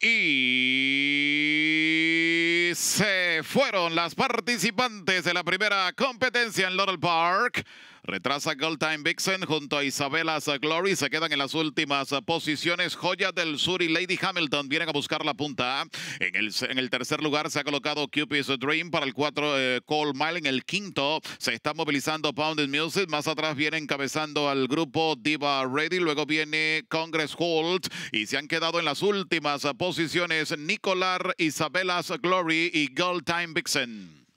Y se fueron las participantes de la primera competencia en Laurel Park. Retrasa Gold Time Vixen junto a Isabella Glory. Se quedan en las últimas posiciones. Joya del Sur y Lady Hamilton vienen a buscar la punta. En el, en el tercer lugar se ha colocado Cupid's Dream para el cuatro eh, Cole Mile. En el quinto se está movilizando Pounded Music. Más atrás viene encabezando al grupo Diva Ready. Luego viene Congress Holt. Y se han quedado en las últimas posiciones Nicolar, Isabella Glory y Gold Time Vixen.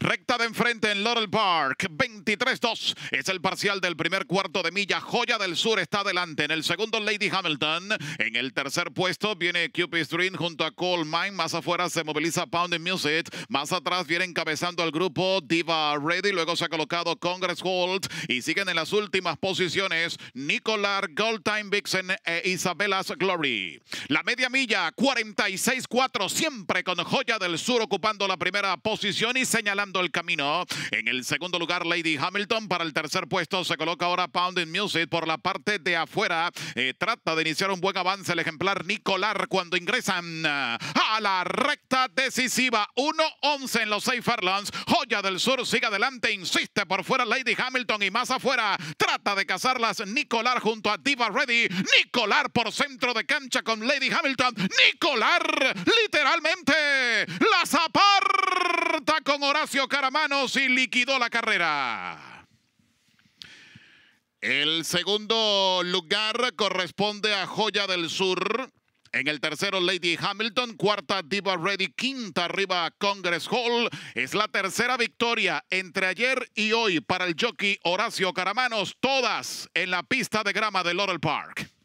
Recta de enfrente en Laurel Park. 23-2 es el parcial del primer cuarto de milla. Joya del Sur está adelante. En el segundo, Lady Hamilton. En el tercer puesto viene Cupid's Stream junto a Cole Mine. Más afuera se moviliza Pounding Music. Más atrás viene encabezando al grupo Diva Ready. Luego se ha colocado Congress Holt. Y siguen en las últimas posiciones Nicolar Goldtime Vixen e eh, Isabella's Glory. La media milla, 46-4. Siempre con Joya del Sur ocupando la primera posición y señalando el camino. En el segundo lugar, Lady Hamilton. Para el tercer puesto se coloca ahora Pounding Music por la parte de afuera. Eh, trata de iniciar un buen avance el ejemplar Nicolar cuando ingresan eh, a la recta decisiva. 1-11 en los seis Joya del Sur sigue adelante, insiste por fuera Lady Hamilton y más afuera. Trata de cazarlas Nicolar junto a Diva Ready. Nicolar por centro de cancha con Lady Hamilton. Nicolar literalmente la Horacio Caramanos y liquidó la carrera. El segundo lugar corresponde a Joya del Sur. En el tercero, Lady Hamilton. Cuarta, Diva Ready. Quinta, arriba, Congress Hall. Es la tercera victoria entre ayer y hoy para el jockey Horacio Caramanos. Todas en la pista de grama de Laurel Park.